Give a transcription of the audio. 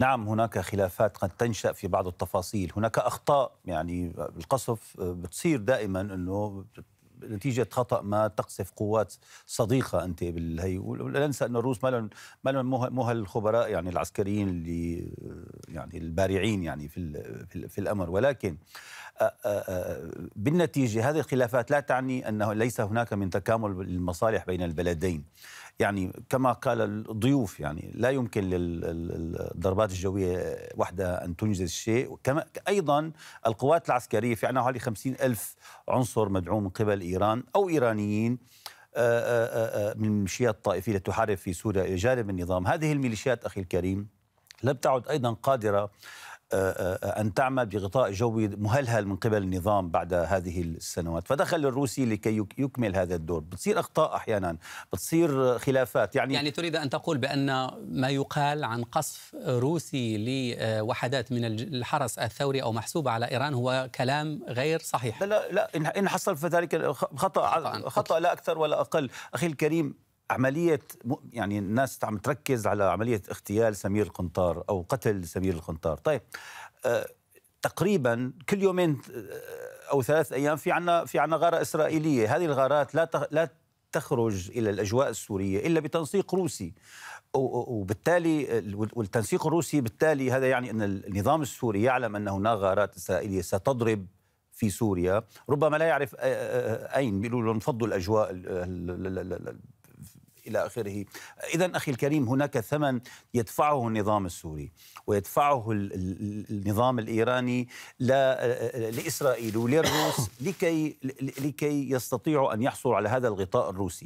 نعم هناك خلافات قد تنشأ في بعض التفاصيل هناك أخطاء يعني القصف آه، بتصير دائما أنه نتيجة خطأ ما تقصف قوات صديقة أنت بالهي ولا ننسى أن الروس ما ما مو هالخبراء يعني العسكريين اللي آه، يعني البارعين يعني في في الأمر ولكن آه، بالنتيجة هذه الخلافات لا تعني أنه ليس هناك من تكامل المصالح بين البلدين يعني كما قال الضيوف يعني لا يمكن للضربات الجوية وحدها أن تنجز شيء كما أيضا القوات العسكرية في عنا حوالي خمسين ألف عنصر مدعوم من قبل إيران أو إيرانيين آه، آه، آه، من الميليشيات الطائفية التي تحارب في سوريا إلى جانب النظام هذه الميليشيات أخي الكريم لم تعد أيضا قادرة أن تعمل بغطاء جوي مهلهل من قبل النظام بعد هذه السنوات فدخل الروسي لكي يكمل هذا الدور بتصير أخطاء أحيانا بتصير خلافات يعني يعني تريد أن تقول بأن ما يقال عن قصف روسي لوحدات من الحرس الثوري أو محسوبة على إيران هو كلام غير صحيح لا لا إن حصل فذلك خطأ خطأ, خطأ لا أكثر ولا أقل أخي الكريم عملية يعني الناس عم تركز على عملية اغتيال سمير القنطار أو قتل سمير القنطار طيب آه، تقريبا كل يومين آه، أو ثلاث أيام في عنا في عنا غارة إسرائيلية هذه الغارات لا لا تخرج إلى الأجواء السورية إلا بتنسيق روسي وبالتالي والتنسيق الروسي بالتالي هذا يعني أن النظام السوري يعلم أن هناك غارات إسرائيلية ستضرب في سوريا ربما لا يعرف أين بيقولوا لهم فضوا الأجواء إلى آخره إذا أخي الكريم هناك ثمن يدفعه النظام السوري ويدفعه النظام الإيراني آه، لإسرائيل وللروس لكي, لكي يستطيعوا أن يحصلوا على هذا الغطاء الروسي